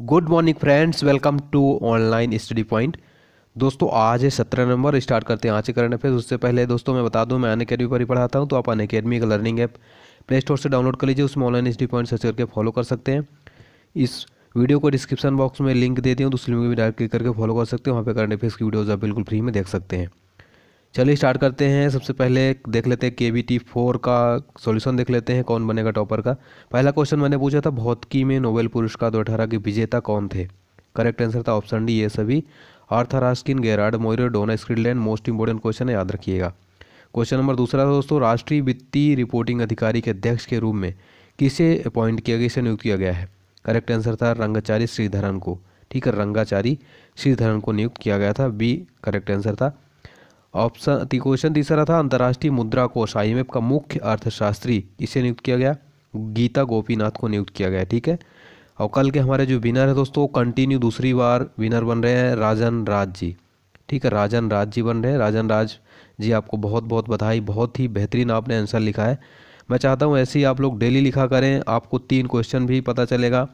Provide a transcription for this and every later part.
good morning friends welcome to online study point दोस्तों आज है सत्रह नंबर स्टार्ट करते हैं आज के करंट अफेयर उससे पहले दोस्तों मैं बता दूं मैं अन अकेडमी पर ही पढ़ाता हूं तो आप अन अकेडमी का लर्निंग ऐप प्ले स्टोर से डाउनलोड कर लीजिए उसमें ऑनलाइन स्टडी पॉइंट सर्च करके फॉलो कर सकते हैं इस वीडियो को डिस्क्रिप्शन बॉक्स में लिंक दे दें हूँ तो उस लिंक में भी डायरेक्ट क्लिक करके फॉलो कर सकते हैं वहाँ पर करंट अफेयर्स की वीडियोज़ आप बिल्कुल फ्री में देख सकते हैं चलिए स्टार्ट करते हैं सबसे पहले देख लेते हैं के वी टी फोर का सॉल्यूशन देख लेते हैं कौन बनेगा टॉपर का पहला क्वेश्चन मैंने पूछा था भौतिकी में नोबेल पुरस्कार दो अठारह के विजेता कौन थे करेक्ट आंसर था ऑप्शन डी ये सभी Arthur Ashkin Gerard Mourou Donna Strickland most important question है याद रखिएगा क्वेश्चन नंबर दूसरा दोस्तों राष्ट्रीय वित्तीय रिपोर्टिंग अधिकारी के अध्यक्ष के रूप में किसे अपॉइंट किया गया इसे नियुक्त किया गया है करेक्ट आंसर था रंगाचारी श्रीधरन को ठीक है रंगाचारी श्रीधरन को नियुक्त किया गया था बी करेक्ट आंसर था ऑप्शन क्वेश्चन तीसरा था अंतर्राष्ट्रीय मुद्रा कोष आई का मुख्य अर्थशास्त्री किसे नियुक्त किया गया गीता गोपीनाथ को नियुक्त किया गया ठीक है और कल के हमारे जो विनर है दोस्तों कंटिन्यू दूसरी बार विनर बन रहे हैं राजन राज जी ठीक है राजन राज जी बन रहे हैं राजन राज जी आपको बहुत बहुत बधाई बहुत ही बेहतरीन आपने आंसर लिखा है मैं चाहता हूँ ऐसे ही आप लोग डेली लिखा करें आपको तीन क्वेश्चन भी पता चलेगा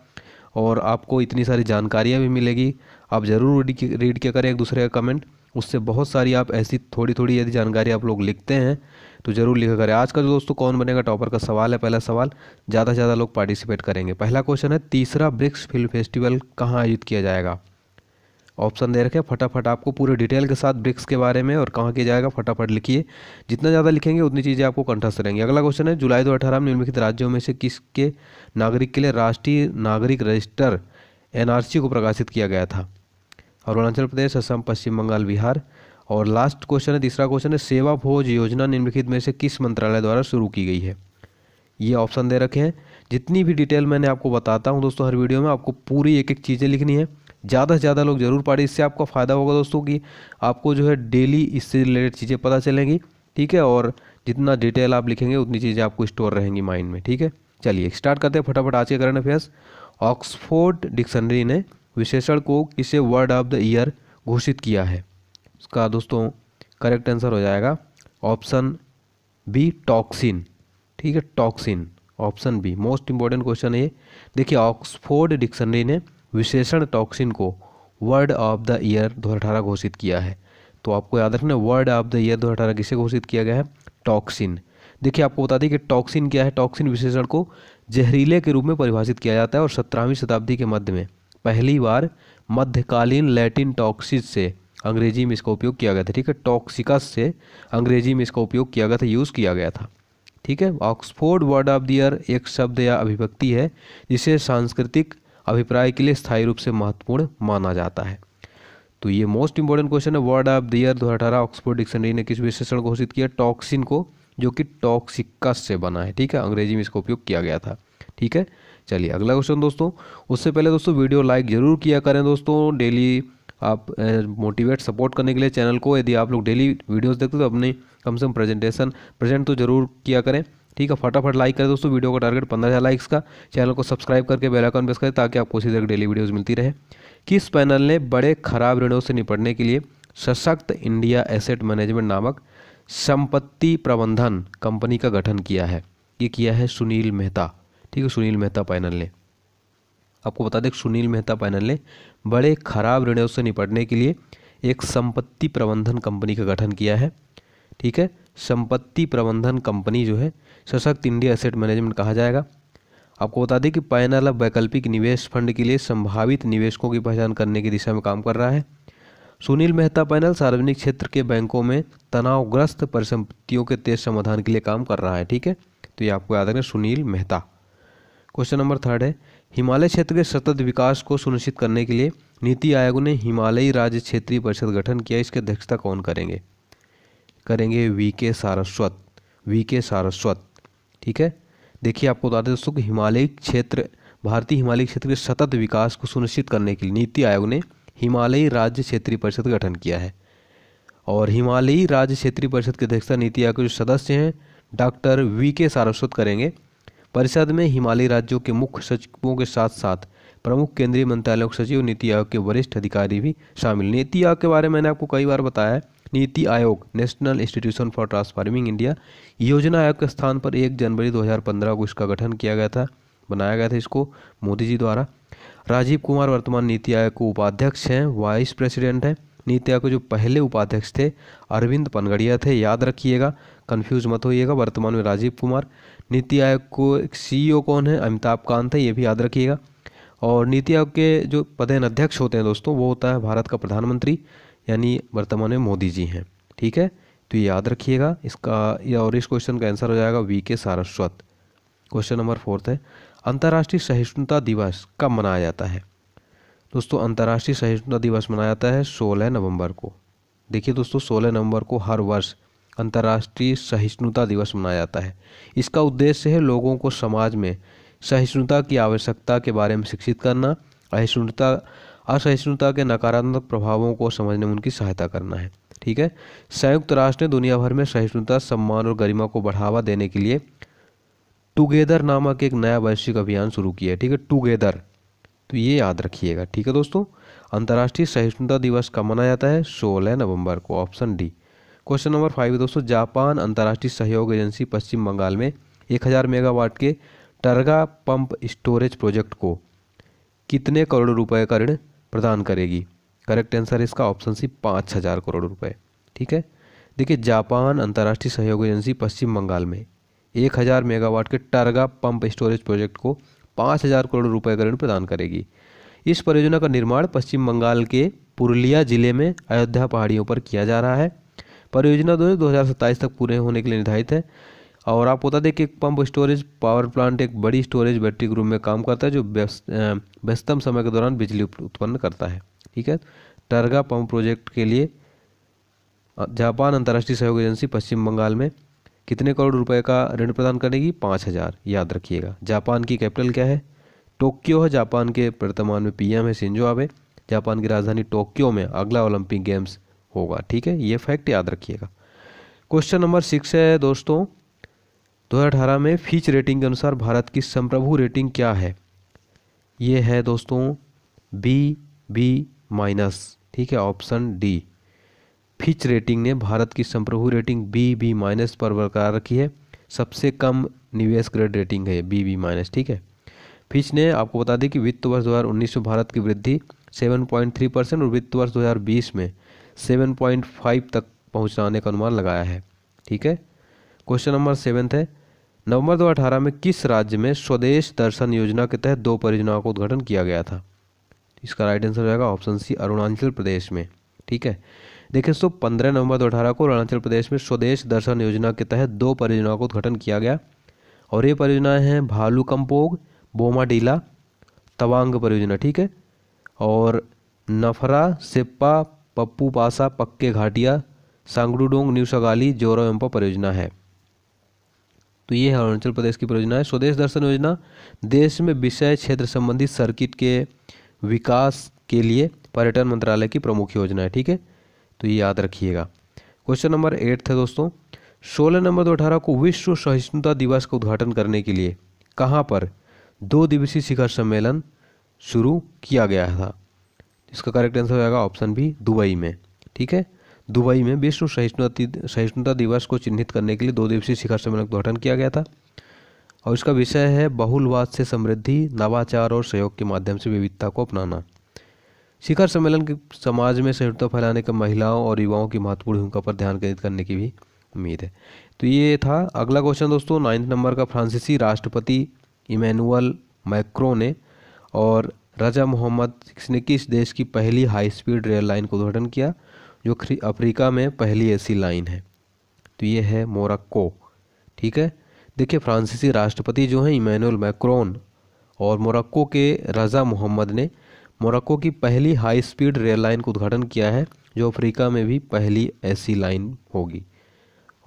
और आपको इतनी सारी जानकारियाँ भी मिलेगी आप ज़रूर रीड किया करें एक दूसरे का कमेंट उससे बहुत सारी आप ऐसी थोड़ी थोड़ी यदि जानकारी आप लोग लिखते हैं तो ज़रूर लिखा करें आज का जो दोस्तों कौन बनेगा टॉपर का सवाल है पहला सवाल ज़्यादा से ज़्यादा लोग पार्टिसिपेट करेंगे पहला क्वेश्चन है तीसरा ब्रिक्स फिल्म फेस्टिवल कहाँ आयोजित किया जाएगा ऑप्शन दे रखे फटाफट आपको पूरे डिटेल के साथ ब्रिक्स के बारे में और कहाँ किया जाएगा फटाफट लिखिए जितना ज़्यादा लिखेंगे उतनी चीज़ें आपको कंठस्थ रहेंगी अगला क्वेश्चन है जुलाई दो अठारह में निम्नलिखित राज्यों में से किसके नागरिक के लिए राष्ट्रीय नागरिक रजिस्टर एनआरसी को प्रकाशित किया गया था अरुणाचल प्रदेश असम पश्चिम बंगाल बिहार और लास्ट क्वेश्चन है तीसरा क्वेश्चन है सेवा भोज योजना निम्नलिखित में से किस मंत्रालय द्वारा शुरू की गई है ये ऑप्शन दे रखे हैं जितनी भी डिटेल मैंने आपको बताता हूँ दोस्तों हर वीडियो में आपको पूरी एक एक चीज़ें लिखनी है ज़्यादा से ज़्यादा लोग जरूर पढ़े इससे आपका फ़ायदा होगा दोस्तों कि आपको जो है डेली इससे रिलेटेड चीज़ें पता चलेंगी ठीक है और जितना डिटेल आप लिखेंगे उतनी चीज़ें आपको स्टोर रहेंगी माइंड में ठीक है चलिए स्टार्ट करते हैं फटाफट आज के करंट अफेयर्स ऑक्सफोर्ड डिक्शनरी ने विशेषण को किसे वर्ड ऑफ द ईयर घोषित किया है इसका दोस्तों करेक्ट आंसर हो जाएगा ऑप्शन बी टॉक्सिन ठीक है toxin option B most important question है देखिए ऑक्सफोर्ड डिक्शनरी ने विशेषण टॉक्सिन को वर्ड ऑफ द ईयर दो घोषित किया है तो आपको याद रखना वर्ड ऑफ द ईयर दो किसे घोषित किया गया है टॉक्सिन देखिए आपको बता दें कि टॉक्सिन क्या है टॉक्सिन विशेषण को जहरीले के रूप में परिभाषित किया जाता है और सत्रहवीं शताब्दी के मध्य में पहली बार मध्यकालीन लैटिन टॉक्सिस से अंग्रेजी में इसका उपयोग किया गया था ठीक है टॉक्सिकस से अंग्रेजी में इसका उपयोग किया गया था यूज़ किया गया था ठीक है Oxford word of the year एक शब्द या अभिव्यक्ति है जिसे सांस्कृतिक अभिप्राय के लिए स्थायी रूप से महत्वपूर्ण माना जाता है तो ये मोस्ट इंपॉर्टेंट क्वेश्चन है वर्ड ऑफ द ईयर दो हज़ार ऑक्सफोर्ड डिक्शनरी ने किस विशेषण घोषित किया टॉक्सिन को जो कि टॉक्सिकस से बना है ठीक है अंग्रेजी में इसका उपयोग किया गया था ठीक है चलिए अगला क्वेश्चन दोस्तों उससे पहले दोस्तों वीडियो लाइक ज़रूर किया करें दोस्तों डेली आप मोटिवेट सपोर्ट करने के लिए चैनल को यदि आप लोग डेली वीडियोस देखते हो तो अपने कम से कम प्रेजेंटेशन प्रेजेंट तो जरूर किया करें ठीक है फटाफट लाइक करें दोस्तों वीडियो का टारगेट पंद्रह हज़ार लाइक्स का चैनल को सब्सक्राइब करके बेल आइकन प्रेस करें ताकि आपको इसी तरह डेली वीडियोज मिलती रहे किस पैनल ने बड़े खराब ऋणों से निपटने के लिए सशक्त इंडिया एसेट मैनेजमेंट नामक संपत्ति प्रबंधन कंपनी का गठन किया है ये किया है सुनील मेहता ठीक है सुनील मेहता पैनल ने आपको बता दें सुनील मेहता पैनल ने बड़े खराब ऋणों से निपटने के लिए एक संपत्ति प्रबंधन कंपनी का गठन किया है ठीक है संपत्ति प्रबंधन कंपनी जो है सशक्त इंडिया एसेट मैनेजमेंट कहा जाएगा आपको बता दें कि पैनल अब वैकल्पिक निवेश फंड के लिए संभावित निवेशकों की पहचान करने की दिशा में काम कर रहा है सुनील मेहता पैनल सार्वजनिक क्षेत्र के बैंकों में तनावग्रस्त परिसंपत्तियों के तेज समाधान के लिए काम कर रहा है ठीक है तो ये आपको याद रखना Sunil Mehta question number third है हिमालय क्षेत्र के सतत विकास को सुनिश्चित करने के लिए नीति आयोग ने हिमालयी राज्य क्षेत्रीय परिषद गठन किया इसकी अध्यक्षता कौन करेंगे करेंगे वी के सारस्वत वी के सारस्वत ठीक है देखिए आपको बता दें दोस्तों कि हिमालयी क्षेत्र भारतीय हिमालय क्षेत्र के सतत विकास को सुनिश्चित करने के लिए नीति आयोग ने हिमालयी राज्य क्षेत्रीय परिषद गठन किया है और हिमालयी राज्य क्षेत्रीय परिषद की अध्यक्षता नीति आयोग के जो सदस्य हैं डॉक्टर वी के सारस्वत करेंगे परिषद में हिमालयी राज्यों के मुख्य सचिवों के साथ साथ प्रमुख केंद्रीय मंत्रालय के सचिव नीति आयोग के वरिष्ठ अधिकारी भी शामिल नीति आयोग के बारे में मैंने आपको कई बार बताया है NITI Aayog national institution for transforming India Yojana Aayog के स्थान पर एक जनवरी 2015 को इसका गठन किया गया था बनाया गया था इसको मोदी जी द्वारा राजीव कुमार वर्तमान नीति आयोग के उपाध्यक्ष हैं वाइस प्रेसिडेंट हैं नीति आयोग के जो पहले उपाध्यक्ष थे अरविंद पनगड़िया थे याद रखिएगा कन्फ्यूज मत होइएगा वर्तमान में राजीव कुमार नीति आयोग को सी e कौन है अमिताभ कांत है ये भी याद रखिएगा और नीति आयोग के जो पदेन अध्यक्ष होते हैं दोस्तों वो होता है भारत का प्रधानमंत्री यानी वर्तमान में मोदी जी हैं ठीक है तो याद रखिएगा इसका और इस क्वेश्चन का आंसर हो जाएगा वी के सारस्वत क्वेश्चन नंबर फोर्थ है अंतर्राष्ट्रीय सहिष्णुता दिवस कब मनाया जाता है दोस्तों अंतर्राष्ट्रीय सहिष्णुता दिवस मनाया जाता है सोलह नवंबर को देखिए दोस्तों सोलह नवंबर को हर वर्ष अंतर्राष्ट्रीय सहिष्णुता दिवस मनाया जाता है इसका उद्देश्य है लोगों को समाज में सहिष्णुता की आवश्यकता के बारे में शिक्षित करना अहिष्णुता असहिष्णुता के नकारात्मक प्रभावों को समझने में उनकी सहायता करना है ठीक है संयुक्त राष्ट्र ने दुनिया भर में सहिष्णुता सम्मान और गरिमा को बढ़ावा देने के लिए टुगेदर नामक एक नया वैश्विक अभियान शुरू किया है ठीक है टुगेदर तो ये याद रखिएगा ठीक है दोस्तों अंतर्राष्ट्रीय सहिष्णुता दिवस कब मनाया जाता है सोलह नवंबर को option D question number five दोस्तों जापान अंतर्राष्ट्रीय सहयोग एजेंसी पश्चिम बंगाल में एक हज़ार मेगावाट के टर्गा पंप स्टोरेज प्रोजेक्ट को कितने करोड़ रुपए का ऋण प्रदान करेगी करेक्ट आंसर इसका ऑप्शन सी पाँच हज़ार करोड़ रुपए ठीक है देखिए जापान अंतर्राष्ट्रीय सहयोग एजेंसी पश्चिम बंगाल में एक हज़ार मेगावाट के टर्गा पंप स्टोरेज प्रोजेक्ट को पाँच हज़ार करोड़ रुपए का ऋण प्रदान करेगी इस परियोजना का निर्माण पश्चिम बंगाल के पुरुलिया जिले में अयोध्या पहाड़ियों पर किया जा रहा है परियोजना दो हज़ार तक पूरे होने के लिए निर्धारित है और आप बता दें कि एक पंप स्टोरेज पावर प्लांट एक बड़ी स्टोरेज बैटरी ग्रुप में काम करता है जो व्यस्तम समय के दौरान बिजली उत्पन्न करता है ठीक है टर्गा पंप प्रोजेक्ट के लिए जापान अंतर्राष्ट्रीय सहयोग एजेंसी पश्चिम बंगाल में कितने करोड़ रुपए का ऋण प्रदान करेगी पाँच हज़ार याद रखिएगा जापान की कैपिटल क्या है टोक्यो है जापान के वर्तमान में पीएम है सिंजो आबे जापान की राजधानी टोक्यो में अगला ओलंपिक गेम्स होगा ठीक है ये फैक्ट याद रखिएगा क्वेश्चन नंबर सिक्स है दोस्तों 2018 में फीच रेटिंग के अनुसार भारत की संप्रभु रेटिंग क्या है ये है दोस्तों बी बी माइनस ठीक है ऑप्शन डी फिच रेटिंग ने भारत की संप्रभु रेटिंग बी बी माइनस पर बरकरार रखी है सबसे कम निवेश ग्रेड रेटिंग है बी बी माइनस ठीक है फिच ने आपको बता दें कि वित्त वर्ष दो में भारत की वृद्धि 7.3 परसेंट और वित्त वर्ष 2020 में 7.5 तक पहुंचाने का अनुमान लगाया है ठीक है क्वेश्चन नंबर सेवन्थ है नवंबर 2018 में किस राज्य में स्वदेश दर्शन योजना के तहत दो परियोजनाओं का उद्घाटन किया गया था इसका राइट आंसर हो जाएगा ऑप्शन सी अरुणाचल प्रदेश में ठीक है देखिए सो पंद्रह नवंबर 2018 को अरुणाचल प्रदेश में स्वदेश दर्शन योजना के तहत दो परियोजनाओं का उद्घाटन किया गया और ये परियोजनाएं हैं भालू कम्पोग बोमा डीला तवांग परियोजना ठीक है और नफरा सिप्पा पप्पू पासा पक्के घाटिया सांगड़ूडोंग न्यू सगाली जोरो परियोजना है तो ये है अरुणाचल प्रदेश की परियोजना है स्वदेश दर्शन योजना देश में विषय क्षेत्र संबंधी सर्किट के विकास के लिए पर्यटन मंत्रालय की प्रमुख योजना है ठीक है तो ये याद रखिएगा क्वेश्चन नंबर एट था दोस्तों सोलह नंबर दो अठारह को विश्व सहिष्णुता दिवस का उद्घाटन करने के लिए कहाँ पर दो दिवसीय शिखर सम्मेलन शुरू किया गया था इसका करेक्ट आंसर हो जाएगा ऑप्शन बी दुबई में ठीक है दुबई में विश्व सहिष्णुता सहिष्णुता दिवस को चिन्हित करने के लिए दो दिवसीय शिखर सम्मेलन का उद्घाटन किया गया था और इसका विषय है बहुलवाद से समृद्धि नवाचार और सहयोग के माध्यम से विविधता को अपनाना शिखर सम्मेलन के समाज में सहिष्णुता फैलाने का महिलाओं और युवाओं की महत्वपूर्ण भूमिका पर ध्यान केंद्रित करने की भी उम्मीद है तो ये था अगला क्वेश्चन दोस्तों नाइन्थ नंबर का फ्रांसीसी राष्ट्रपति इमैनुअल मैक्रो ने और रजा मोहम्मद ने किस देश की पहली हाई स्पीड रेल लाइन का उद्घाटन किया जो अफ्रीका में पहली ऐसी लाइन है तो ये है मोरक्को ठीक है देखिए फ्रांसीसी राष्ट्रपति जो हैं इमैनुअल मैक्रोन और मोरक्को के रजा मोहम्मद ने मोरक्को की पहली हाई स्पीड रेल लाइन का उद्घाटन किया है जो अफ्रीका में भी पहली ऐसी लाइन होगी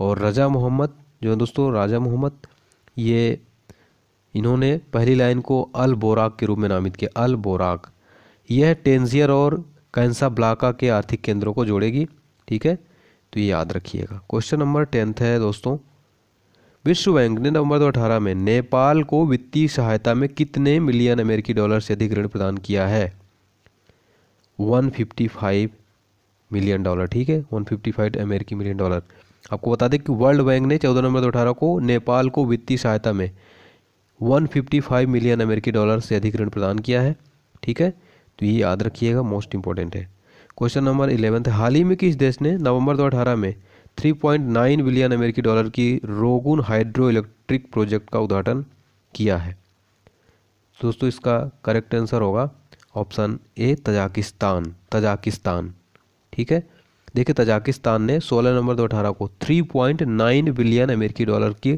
और रजा मोहम्मद जो है दोस्तों राजा मोहम्मद ये इन्होंने पहली लाइन को अल बोराक के रूप में नामित किया अल बोराक यह टेंजियर और कैंसा ब्लाका के आर्थिक केंद्रों को जोड़ेगी ठीक है तो ये याद रखिएगा क्वेश्चन नंबर टेंथ है दोस्तों विश्व बैंक ने नवंबर दो में नेपाल को वित्तीय सहायता में कितने मिलियन अमेरिकी डॉलर से अधिक ऋण प्रदान किया है 155 मिलियन डॉलर ठीक है 155 अमेरिकी मिलियन डॉलर आपको बता दें कि वर्ल्ड बैंक ने चौदह नवंबर दो अठारह को नेपाल को वित्तीय सहायता में 155 मिलियन अमेरिकी डॉलर से अधिक ऋण प्रदान किया है ठीक है तो ये याद रखिएगा मोस्ट इंपॉर्टेंट है क्वेश्चन नंबर इलेवंथ हाल ही में किस देश ने नवंबर अठारह में 3.9 बिलियन अमेरिकी डॉलर की रोगुन हाइड्रो इलेक्ट्रिक प्रोजेक्ट का उद्घाटन किया है दोस्तों इसका करेक्ट आंसर होगा ऑप्शन ए तजाकिस्तान तजाकिस्तान ठीक है देखिए तजाकिस्तान ने 16 नवंबर अठारह को 3.9 बिलियन अमेरिकी डॉलर की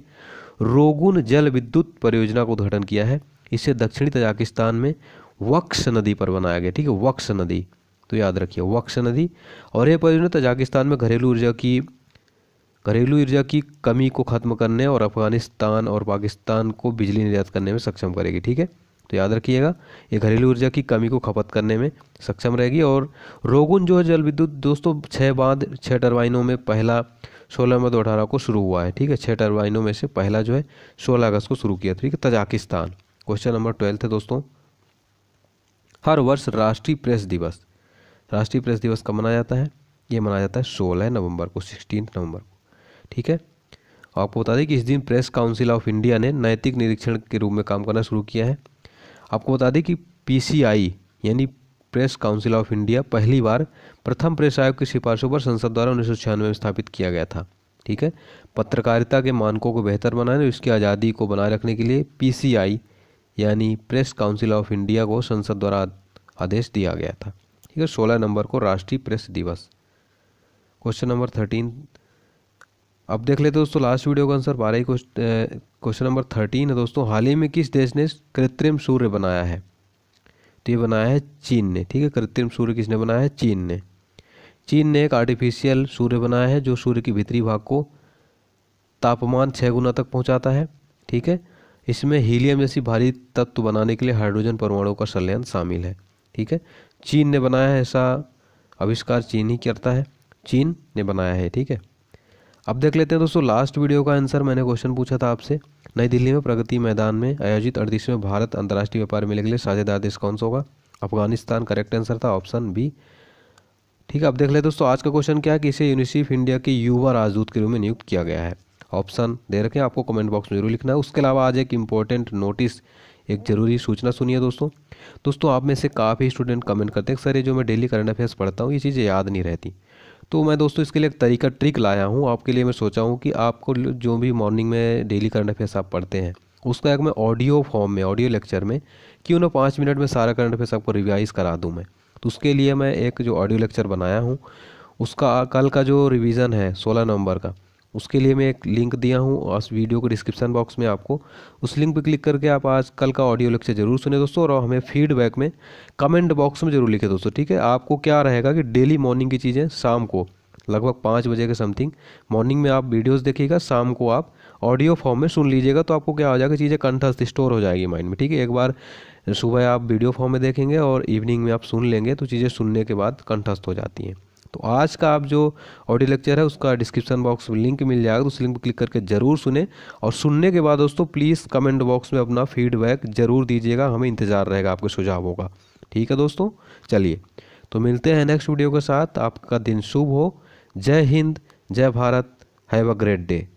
रोगुन जल विद्युत परियोजना का उद्घाटन किया है इसे दक्षिणी तजाकिस्तान में वक्स नदी पर बनाया गया ठीक है वक्स नदी तो याद रखिए वक्स नदी और यह परियोजना तजाकिस्तान में घरेलू ऊर्जा की घरेलू ऊर्जा की कमी को ख़त्म करने और अफगानिस्तान और पाकिस्तान को बिजली निर्यात करने में सक्षम करेगी ठीक है तो याद रखिएगा ये घरेलू ऊर्जा की कमी को खपत करने में सक्षम रहेगी और रोगुन जो है जल विद्युत दोस्तों छः बांध छः टरबाइनों में पहला सोलह मई दो अठारह को शुरू हुआ है ठीक है छः टरबाइनों में से पहला जो है सोलह अगस्त को शुरू किया ठीक है तजाकिस्तान क्वेश्चन नंबर ट्वेल्थ है दोस्तों हर वर्ष राष्ट्रीय प्रेस दिवस राष्ट्रीय प्रेस दिवस कब मनाया जाता है ये मनाया जाता है सोलह नवंबर को सिक्सटीन नवंबर को ठीक है आपको बता दें कि इस दिन प्रेस काउंसिल ऑफ इंडिया ने नैतिक निरीक्षण के रूप में काम करना शुरू किया है आपको बता दें कि पीसीआई यानी प्रेस काउंसिल ऑफ इंडिया पहली बार प्रथम प्रेस आयोग की सिफारिशों पर संसद द्वारा उन्नीस में स्थापित किया गया था ठीक है पत्रकारिता के मानकों को बेहतर बनाने और इसकी आज़ादी को बनाए रखने के लिए पीसीआई यानी प्रेस काउंसिल ऑफ इंडिया को संसद द्वारा आदेश दिया गया था ठीक है सोलह नंबर को राष्ट्रीय प्रेस दिवस क्वेश्चन नंबर थर्टीन अब देख लेते दोस्तों लास्ट वीडियो का आंसर बारह क्वेश्चन नंबर थर्टीन है दोस्तों हाल ही में किस देश ने कृत्रिम सूर्य बनाया है तो ये बनाया है चीन ने ठीक है कृत्रिम सूर्य किसने बनाया है चीन ने चीन ने एक आर्टिफिशियल सूर्य बनाया है जो सूर्य के भीतरी भाग को तापमान छः गुना तक पहुंचाता है ठीक है इसमें हीलियम जैसी भारी तत्व बनाने के लिए हाइड्रोजन परमाणु का संलयन शामिल है ठीक है चीन ने बनाया है ऐसा आविष्कार चीन ही करता है चीन ने बनाया है ठीक है अब देख लेते हैं दोस्तों लास्ट वीडियो का आंसर मैंने क्वेश्चन पूछा था आपसे नई दिल्ली में प्रगति मैदान में आयोजित अड़तीसवें भारत अंतर्राष्ट्रीय व्यापार मेले के लिए साझेदार देश कौन सा होगा अफगानिस्तान करेक्ट आंसर था ऑप्शन बी ठीक है अब देख लेते दोस्तों आज का क्वेश्चन क्या है कि इसे यूनिसेफ इंडिया के युवा राजदूत के रूप में नियुक्त किया गया है ऑप्शन दे रखें आपको कमेंट बॉक्स में जरूर लिखना है उसके अलावा आज एक इंपॉर्टेंट नोटिस एक ज़रूरी सूचना सुनिए दोस्तों दोस्तों आप में से काफ़ी स्टूडेंट कमेंट करते हैं सर ये जो मैं डेली करंट अफेयर्स पढ़ता हूँ ये चीज़ें याद नहीं रहती तो मैं दोस्तों इसके लिए एक तरीका ट्रिक लाया हूँ आपके लिए मैं सोचा हूँ कि आपको जो भी मॉर्निंग में डेली करंट अफेयर्स आप पढ़ते हैं उसका एक मैं ऑडियो फॉर्म में ऑडियो लेक्चर में क्यों ना पाँच मिनट में सारा करंट अफेयर्स आपको रिवाइज़ करा दूँ मैं तो उसके लिए मैं एक जो ऑडियो लेक्चर बनाया हूँ उसका कल का जो रिवीज़न है सोलह नवंबर का उसके लिए मैं एक लिंक दिया हूँ उस वीडियो को डिस्क्रिप्शन बॉक्स में आपको उस लिंक पर क्लिक करके आप आज कल का ऑडियो लेक्चर जरूर सुने दोस्तों और हमें फीडबैक में कमेंट बॉक्स में जरूर लिखे दोस्तों ठीक है आपको क्या रहेगा कि डेली मॉर्निंग की चीज़ें शाम को लगभग पाँच बजे के समथिंग मॉर्निंग में आप वीडियोस देखिएगा शाम को आप ऑडियो फॉर्म में सुन लीजिएगा तो आपको क्या हो जाएगा चीज़ें कंठस्थ स्टोर हो जाएगी माइंड में ठीक है एक बार सुबह आप वीडियो फॉर्म में देखेंगे और इवनिंग में आप सुन लेंगे तो चीज़ें सुनने के बाद कंठस्थ हो जाती हैं तो आज का आप जो ऑडियो लेक्चर है उसका डिस्क्रिप्शन बॉक्स में लिंक मिल जाएगा तो उस लिंक पर क्लिक करके ज़रूर सुने और सुनने के बाद दोस्तों प्लीज़ कमेंट बॉक्स में अपना फीडबैक ज़रूर दीजिएगा हमें इंतज़ार रहेगा आपके सुझावों का ठीक है दोस्तों चलिए तो मिलते हैं नेक्स्ट वीडियो के साथ आपका दिन शुभ हो Jai Hind Jai Bharat have a great day